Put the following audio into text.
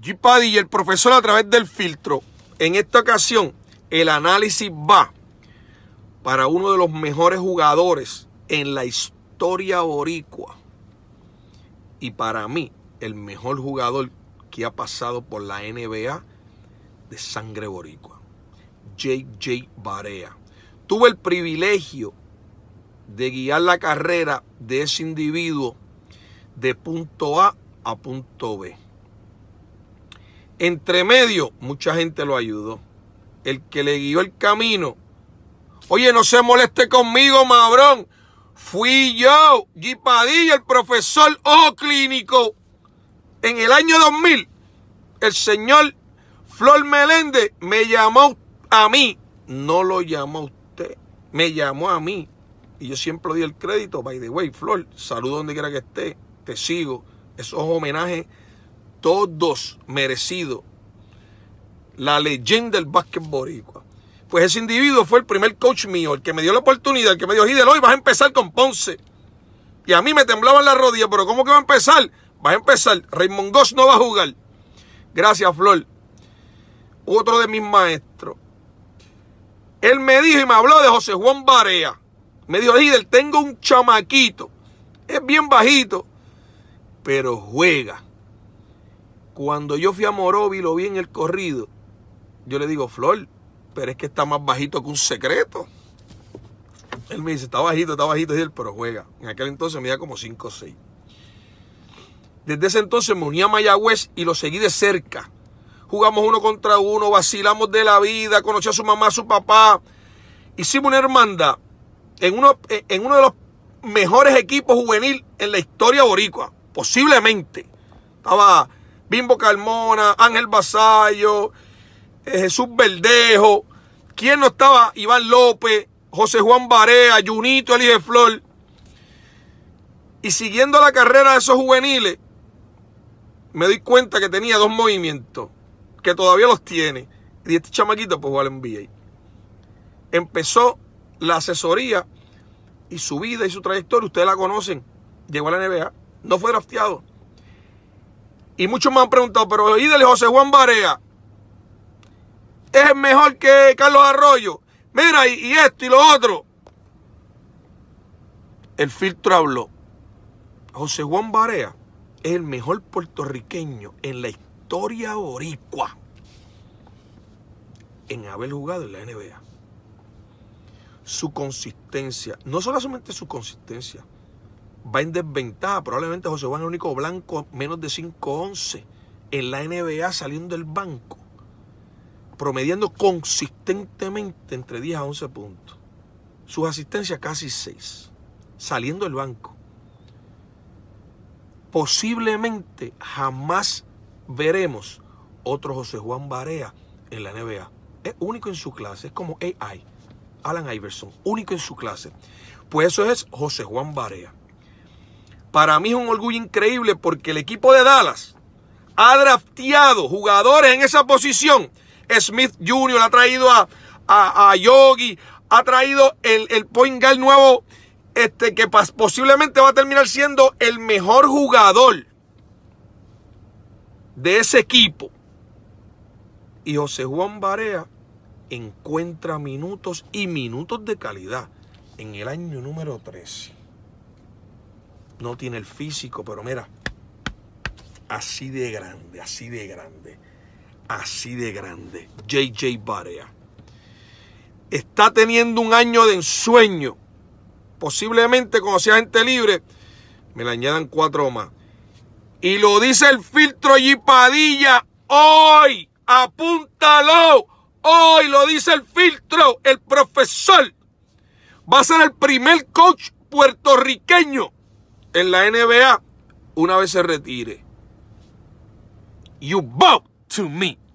G. y el profesor, a través del filtro. En esta ocasión, el análisis va para uno de los mejores jugadores en la historia boricua. Y para mí, el mejor jugador que ha pasado por la NBA de sangre boricua. JJ Barea. Tuve el privilegio de guiar la carrera de ese individuo de punto A a punto B. Entre medio, mucha gente lo ayudó. El que le guió el camino. Oye, no se moleste conmigo, madrón, Fui yo, Gipadilla, el profesor ojo clínico. En el año 2000, el señor Flor Meléndez me llamó a mí. No lo llamó usted, me llamó a mí. Y yo siempre di el crédito, by the way, Flor, saludo donde quiera que esté, te sigo. Esos homenajes todos merecido la leyenda del básquet boricua. Pues ese individuo fue el primer coach mío, el que me dio la oportunidad, el que me dijo, Gidel, hoy vas a empezar con Ponce. Y a mí me temblaban las rodillas, pero ¿cómo que va a empezar? Va a empezar. Raymond Goss no va a jugar. Gracias, Flor. Otro de mis maestros. Él me dijo y me habló de José Juan Barea. Me dijo, Gidel, tengo un chamaquito. Es bien bajito, pero juega. Cuando yo fui a y lo vi en el corrido, yo le digo, Flor, pero es que está más bajito que un secreto. Él me dice, está bajito, está bajito. Y él, pero juega. En aquel entonces me da como 5 o 6. Desde ese entonces me uní a Mayagüez y lo seguí de cerca. Jugamos uno contra uno, vacilamos de la vida, conocí a su mamá, a su papá. Hicimos una hermandad en uno, en uno de los mejores equipos juvenil en la historia boricua, posiblemente. Estaba Bimbo Carmona, Ángel Basayo, eh, Jesús Verdejo. ¿Quién no estaba? Iván López, José Juan Barea, Junito Elige Flor. Y siguiendo la carrera de esos juveniles, me doy cuenta que tenía dos movimientos, que todavía los tiene. Y este chamaquito pues jugó al NBA. Empezó la asesoría y su vida y su trayectoria, ustedes la conocen. Llegó a la NBA, no fue drafteado. Y muchos me han preguntado, pero ¿y José Juan Barea? ¿Es mejor que Carlos Arroyo? Mira, y, esto y lo otro. El filtro habló. José Juan Barea es el mejor puertorriqueño en la historia oricua. en haber jugado en la NBA. Su consistencia, no solamente su consistencia, va en desventaja. Probablemente José Juan es el único blanco menos de 5'11 en la NBA saliendo del banco, promediando consistentemente entre 10 a 11 puntos. Sus asistencias casi 6, saliendo del banco. Posiblemente jamás veremos otro José Juan Barea en la NBA. Es único en su clase, es como AI, Alan Iverson, único en su clase. Pues eso es José Juan Barea para mí es un orgullo increíble porque el equipo de Dallas ha drafteado jugadores en esa posición. Smith Jr. ha traído a, a, Yogi, ha traído el, point guard nuevo este, que posiblemente va a terminar siendo el mejor jugador de ese equipo. Y José Juan Barea encuentra minutos y minutos de calidad en el año número 13 no tiene el físico, pero mira, así de grande, así de grande, así de grande. JJ Barea está teniendo un año de ensueño. Posiblemente como sea gente libre, me le añadan cuatro más. Y lo dice el filtro Padilla, hoy. Apúntalo. Hoy lo dice el filtro, el profesor. Va a ser el primer coach puertorriqueño en la NBA una vez se retire. You bow to me.